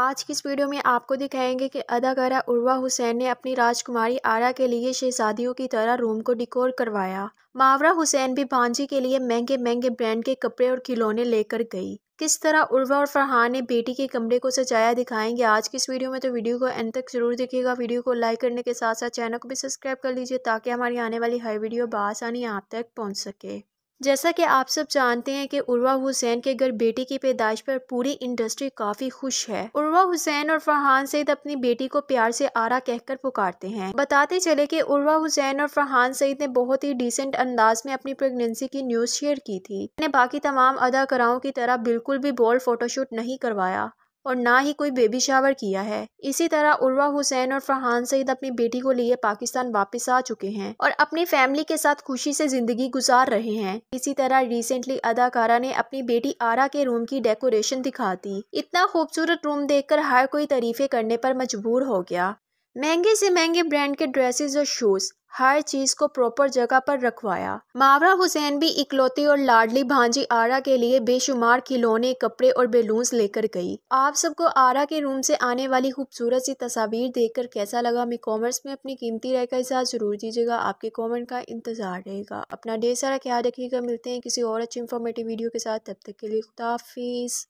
आज की इस वीडियो में आपको दिखाएंगे कि अदाकारा उर्वा हुसैन ने अपनी राजकुमारी आरा के लिए शहजादियों की तरह रूम को डिकोर करवाया मावरा हुसैन भी भांजी के लिए महंगे महंगे ब्रांड के कपड़े और खिलौने लेकर गई किस तरह उर्वा और फरहान ने बेटी के कमरे को सजाया दिखाएंगे आज की इस वीडियो में तो वीडियो को एंड तक जरूर देखिएगा वीडियो को लाइक करने के साथ साथ चैनल को भी सब्सक्राइब कर लीजिए ताकि हमारी आने वाली हर वीडियो बसानी आप तक पहुँच सके जैसा कि आप सब जानते हैं कि उर्वा हुसैन के घर बेटी की पैदाइश पर पूरी इंडस्ट्री काफी खुश है उर्वा हुसैन और फरहान सईद अपनी बेटी को प्यार से आरा कहकर पुकारते हैं बताते चले कि उर्वा हुसैन और फरहान सईद ने बहुत ही डिसेंट अंदाज में अपनी प्रेगनेंसी की न्यूज शेयर की थी ने बाकी तमाम अदाकाराओं की तरह बिल्कुल भी बोल्ड फोटोशूट नहीं करवाया और ना ही कोई बेबी शावर किया है इसी तरह उर्वा हुसैन और फरहान सईद अपनी बेटी को लिए पाकिस्तान वापस आ चुके हैं और अपनी फैमिली के साथ खुशी से जिंदगी गुजार रहे हैं इसी तरह रिसेंटली अदाकारा ने अपनी बेटी आरा के रूम की डेकोरेशन दिखा दी इतना खूबसूरत रूम देख हर कोई तरीफे करने पर मजबूर हो गया महंगे से महंगे ब्रांड के ड्रेसेस और शूज़ हर चीज़ को प्रॉपर जगह पर रखवाया मावरा हुसैन भी इकलौती और लाडली भांजी आरा के लिए बेशुमार खिलौने कपड़े और बेलून्स लेकर गई आप सबको आरा के रूम से आने वाली खूबसूरत सी तस्वीर देखकर कैसा लगा हमें कॉमेंट्स में अपनी कीमती राय का इजाज़ जरूर दीजिएगा आपके कॉमेंट का इंतजार रहेगा अपना ढेर सारा ख्याल रखिएगा मिलते हैं किसी और अच्छी इन्फॉर्मेटिव वीडियो के साथ तब तक के लिए खुदाफिज